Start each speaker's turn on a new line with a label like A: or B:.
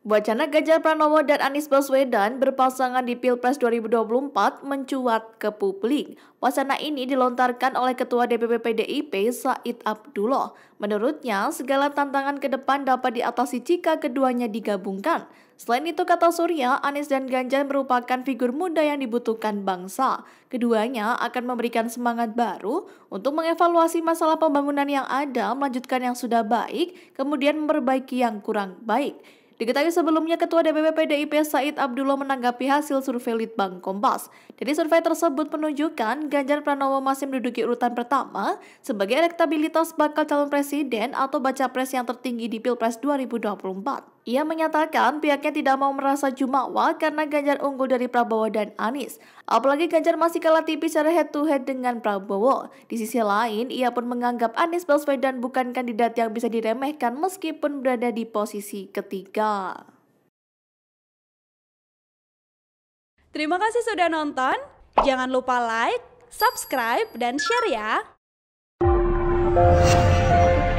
A: Wacana Ganjar Pranowo dan Anies Baswedan berpasangan di Pilpres 2024 mencuat ke publik. Wacana ini dilontarkan oleh Ketua DPP PDIP Said Abdullah. Menurutnya, segala tantangan ke depan dapat diatasi jika keduanya digabungkan. Selain itu, kata Surya, Anies dan Ganjar merupakan figur muda yang dibutuhkan bangsa. Keduanya akan memberikan semangat baru untuk mengevaluasi masalah pembangunan yang ada, melanjutkan yang sudah baik, kemudian memperbaiki yang kurang baik. Diketahui sebelumnya Ketua DPP PDIP Said Abdullah menanggapi hasil survei Litbang Kompas. Jadi survei tersebut menunjukkan Ganjar Pranowo masih menduduki urutan pertama sebagai elektabilitas bakal calon presiden atau baca pres yang tertinggi di Pilpres 2024. Ia menyatakan pihaknya tidak mau merasa jumawa karena Ganjar unggul dari Prabowo dan Anies. Apalagi Ganjar masih kalah tipis secara head to head dengan Prabowo. Di sisi lain, ia pun menganggap Anies Baswedan bukan kandidat yang bisa diremehkan meskipun berada di posisi ketiga.
B: Terima kasih sudah nonton. Jangan lupa like, subscribe, dan share ya.